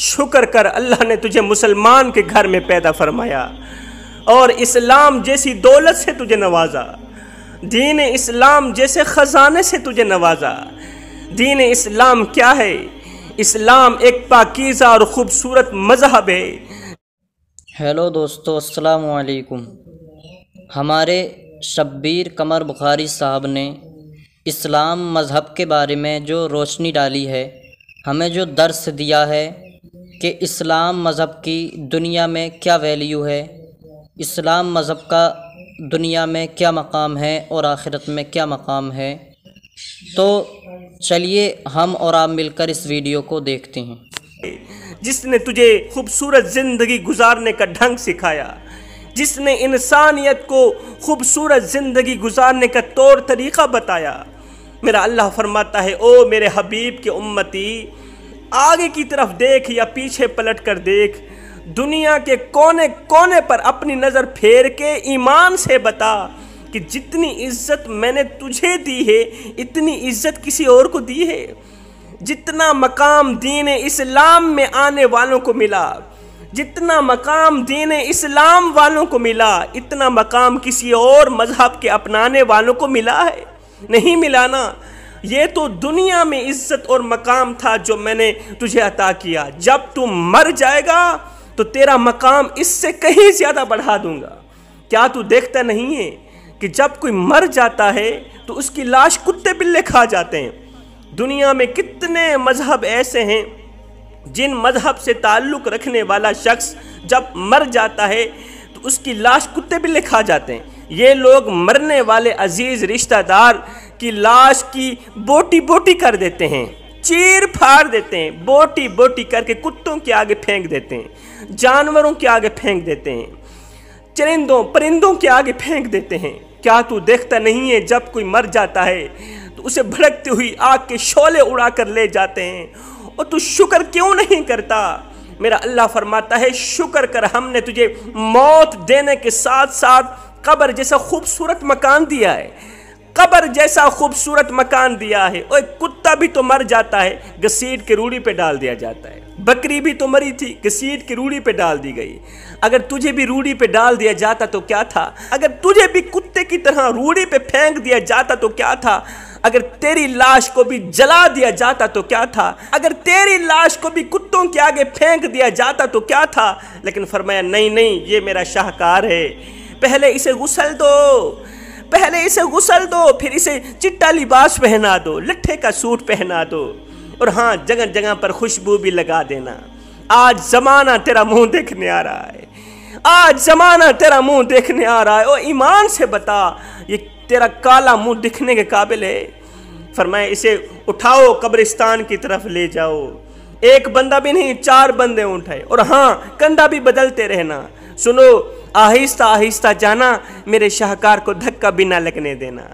शुक्र कर अल्लाह ने तुझे मुसलमान के घर में पैदा फरमाया और इस्लाम जैसी दौलत से तुझे नवाजा दीन इस्लाम जैसे ख़जाने से तुझे नवाजा दीन इस्लाम क्या है इस्लाम एक पाकिज़ा और ख़ूबसूरत मज़हब है हेलो दोस्तों अस्सलाम हमारे शब्बीर कमर बुखारी साहब ने इस्लाम मज़हब के बारे में जो रोशनी डाली है हमें जो दर्स दिया है कि इस्लाम मज़हब की दुनिया में क्या वैल्यू है इस्लाम मज़हब का दुनिया में क्या मकाम है और आखिरत में क्या मकाम है तो चलिए हम और आप मिलकर इस वीडियो को देखते हैं जिसने तुझे खूबसूरत ज़िंदगी गुजारने का ढंग सिखाया जिसने इंसानियत को खूबसूरत ज़िंदगी गुजारने का तौर तरीक़ा बताया मेरा अल्लाह फरमाता है ओ मेरे हबीब के उम्मती आगे की तरफ देख या पीछे पलट कर देख दुनिया के कोने कोने पर अपनी नज़र फेर के ईमान से बता कि जितनी इज्जत मैंने तुझे दी है इतनी इज्जत किसी और को दी है जितना मकाम दीन इस्लाम में आने वालों को मिला जितना मकाम दीन इस्लाम वालों को मिला इतना मकाम किसी और मज़हब के अपनाने वालों को मिला है नहीं मिलाना ये तो दुनिया में इज्जत और मकाम था जो मैंने तुझे अता किया जब तू मर जाएगा तो तेरा मकाम इससे कहीं ज़्यादा बढ़ा दूंगा क्या तू देखता नहीं है कि जब कोई मर जाता है तो उसकी लाश कुत्ते बिल्ले खा जाते हैं दुनिया में कितने मज़हब ऐसे हैं जिन मज़हब से ताल्लुक़ रखने वाला शख्स जब मर जाता है तो उसकी लाश कुत्ते बिल्ले खा जाते हैं ये लोग मरने वाले अजीज़ रिश्तेदार कि लाश की बोटी बोटी कर देते हैं चीर फाड़ देते हैं बोटी बोटी करके कुत्तों के आगे फेंक देते हैं जानवरों के आगे फेंक देते हैं चरिंदों परिंदों के आगे फेंक देते हैं क्या तू देखता नहीं है जब कोई मर जाता है तो उसे भड़कती हुई आग के शोले उड़ा कर ले जाते हैं और तू शुक्र क्यों नहीं करता मेरा अल्लाह फरमाता है शुक्र कर हमने तुझे मौत देने के साथ साथ कब्र जैसा खूबसूरत मकान दिया है कबर जैसा खूबसूरत मकान दिया है और कुत्ता भी तो मर जाता है घसीट के रूढ़ी पे डाल दिया जाता है बकरी भी तो मरी थी घसीट की रूढ़ी पे डाल दी गई अगर तुझे भी रूढ़ी पे डाल दिया जाता तो क्या था अगर तुझे भी कुत्ते की तरह रूढ़ी पे फेंक दिया जाता तो क्या था अगर तेरी लाश को भी जला दिया जाता तो क्या था अगर तेरी लाश को भी कुत्तों के आगे फेंक दिया जाता तो क्या था लेकिन फरमाया नहीं नहीं ये मेरा शाहकार है पहले इसे गुसल दो पहले इसे गुसल दो फिर इसे चिट्टा लिबास पहना दो लट्ठे का सूट पहना दो और हाँ जगह जगह पर खुशबू भी लगा देना आज जमाना तेरा मुंह देखने आ रहा है आज जमाना तेरा मुंह देखने आ रहा है और ईमान से बता ये तेरा काला मुंह दिखने के काबिल है फरमाए इसे उठाओ कब्रिस्तान की तरफ ले जाओ एक बंदा भी नहीं चार बंदे उठाए और हाँ कंधा भी बदलते रहना सुनो आहिस्ता आहिस्ता जाना मेरे शाहकार को धक्का भी ना लगने देना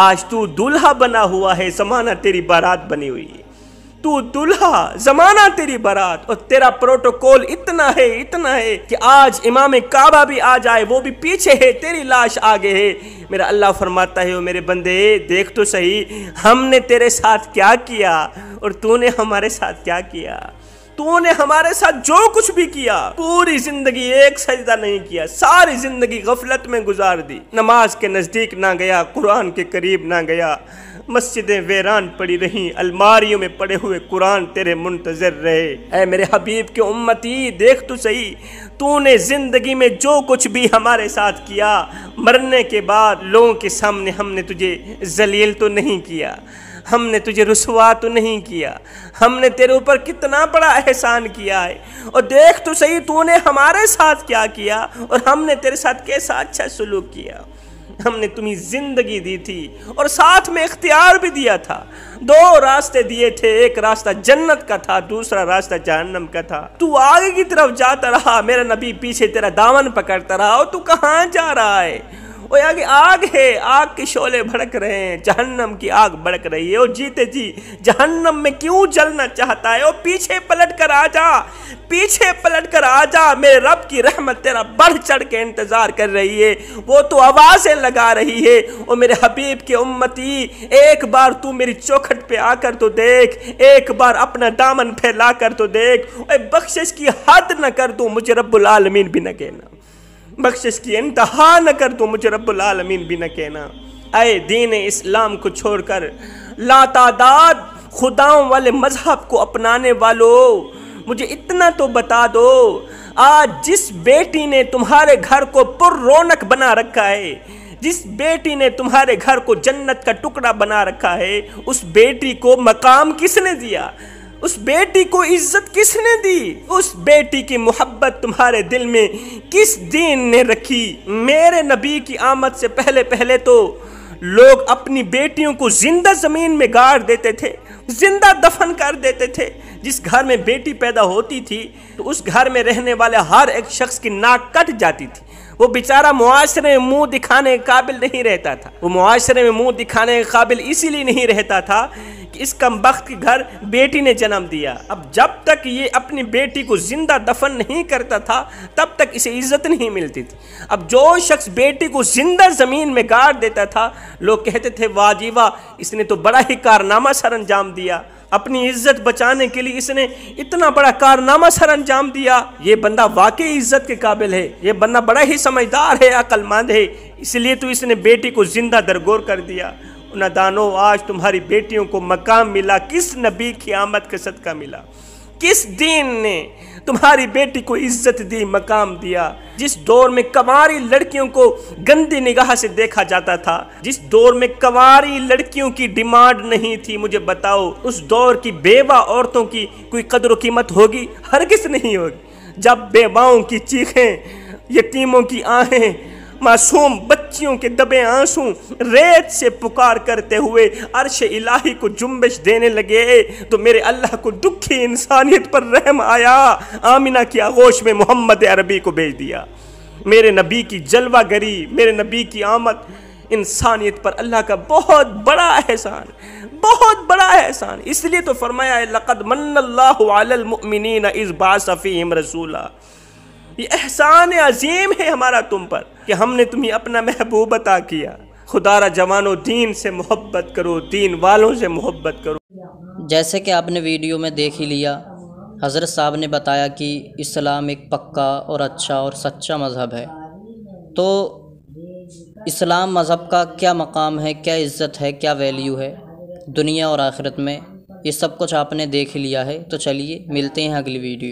आज तू दूल्हा बना हुआ है जमाना तेरी बारात बनी हुई है तू दूल्हा जमाना तेरी बारात और तेरा प्रोटोकॉल इतना है इतना है कि आज इमाम काबा भी आ जाए वो भी पीछे है तेरी लाश आगे है मेरा अल्लाह फरमाता है वो मेरे बंदे देख तो सही हमने तेरे साथ क्या किया और तूने हमारे साथ क्या किया तूने हमारे साथ जो कुछ भी किया पूरी जिंदगी एक सजदा नहीं किया सारी जिंदगी गफलत में गुजार दी नमाज के नज़दीक ना गया कुरान के करीब ना गया मस्जिदें वेरान पड़ी रहीं अलमारियों में पड़े हुए कुरान तेरे मुंतज़र रहे ऐ मेरे हबीब के उम्मती देख तो सही तूने ज़िंदगी में जो कुछ भी हमारे साथ किया मरने के बाद लोगों के सामने हमने तुझे जलील तो नहीं किया हमने तुझे रसुआ तो नहीं किया हमने तेरे ऊपर कितना बड़ा एहसान किया है और देख तो सही तूने हमारे साथ क्या किया और हमने तेरे साथ कैसा अच्छा सलूक किया हमने तुम्हें ज़िंदगी दी थी और साथ में इख्तियार भी दिया था दो रास्ते दिए थे एक रास्ता जन्नत का था दूसरा रास्ता जहन्नम का था तू आगे की तरफ जाता रहा मेरा नबी पीछे तेरा दामन पकड़ता रहा और तू कहाँ जा रहा है वो आगे आग है आग के शोले भड़क रहे हैं जहन्नम की आग भड़क रही है ओ जीते जी जहन्नम में क्यों जलना चाहता है ओ पीछे पलट कर आ जा पीछे पलट कर आ जा मेरे रब की रहमत तेरा बढ़ चढ़ के इंतज़ार कर रही है वो तो आवाज़ें लगा रही है ओ मेरे हबीब के उम्मती एक बार तू मेरी चौखट पे आकर तो देख एक बार अपना दामन फैला कर तो देख बख्शिश की हद न कर तू मुझे रब्बुल आलमीन भी न कहना बख्शिश की इंतहा न कर दो मुझे रब्बुल आलमीन भी न कहना अय दीन इस्लाम को छोड़कर लातादाद खुदाओं वाले मजहब को अपनाने वालों मुझे इतना तो बता दो आज जिस बेटी ने तुम्हारे घर को पुर रौनक बना रखा है जिस बेटी ने तुम्हारे घर को जन्नत का टुकड़ा बना रखा है उस बेटी को मकाम किसने दिया उस बेटी को इज्जत किसने दी उस बेटी की मोहब्बत तुम्हारे दिल में किस दीन ने रखी मेरे नबी की आमद से पहले पहले तो लोग अपनी बेटियों को जिंदा ज़मीन में गाड़ देते थे जिंदा दफन कर देते थे जिस घर में बेटी पैदा होती थी तो उस घर में रहने वाले हर एक शख्स की नाक कट जाती थी वो बेचारा मुआरे में मुंह दिखाने के काबिल नहीं रहता था वो मुआरे में मुंह दिखाने के काबिल इसीलिए नहीं रहता था इस कम वक्त के घर बेटी ने जन्म दिया अब जब तक ये अपनी बेटी को ज़िंदा दफन नहीं करता था तब तक इसे इज्जत नहीं मिलती थी अब जो शख्स बेटी को ज़िंदा ज़मीन में गाड़ देता था लोग कहते थे वाजीवा इसने तो बड़ा ही कारनामा सर अंजाम दिया अपनी इज्जत बचाने के लिए इसने इतना बड़ा कारनामा सर अंजाम दिया ये बंदा वाकई इज्जत के काबिल है ये बंदा बड़ा ही समझदार है अक्लमंद है इसलिए तो इसने बेटी को ज़िंदा दरगोर कर दिया नादानो आज तुम्हारी बेटियों को मकाम मिला किस नबी की आमद के सदका मिला किस दीन ने तुम्हारी बेटी को इज्जत दी मकाम दिया जिस दौर में कमारी लड़कियों को गंदी निगाह से देखा जाता था जिस दौर में कमारी लड़कियों की डिमांड नहीं थी मुझे बताओ उस दौर की बेवा औरतों की कोई कदर कीमत होगी हर किस नहीं होगी जब बेवाओं की चीखें यतीमों की आहें मासूम बच्चियों के दबे आंसू रेत से पुकार करते हुए अरश इलाही को जुम्बश देने लगे तो मेरे अल्लाह को दुखी इंसानियत पर रहम आया आमिना की आगोश में मोहम्मद अरबी को भेज दिया मेरे नबी की जलवा गरी मेरे नबी की आमद इंसानियत पर अल्लाह का बहुत बड़ा एहसान बहुत बड़ा एहसान इसलिए तो फरमाया लक़द मन्नल्लाहु अलल मुमिनीन इस बासफ़ीम रसूला ये एहसान अजीम है हमारा तुम पर कि हमने तुम्हें अपना महबूब अता किया खुदारा जवानो दीन से मोहब्बत करो दीन वालों से मोहब्बत करो जैसे कि आपने वीडियो में देख ही लिया हज़रत साहब ने बताया कि इस्लाम एक पक्का और अच्छा और सच्चा मज़हब है तो इस्लाम मज़हब का क्या मकाम है क्या इज़्ज़त है क्या वैल्यू है दुनिया और आखिरत में ये सब कुछ आपने देख लिया है तो चलिए मिलते हैं अगली वीडियो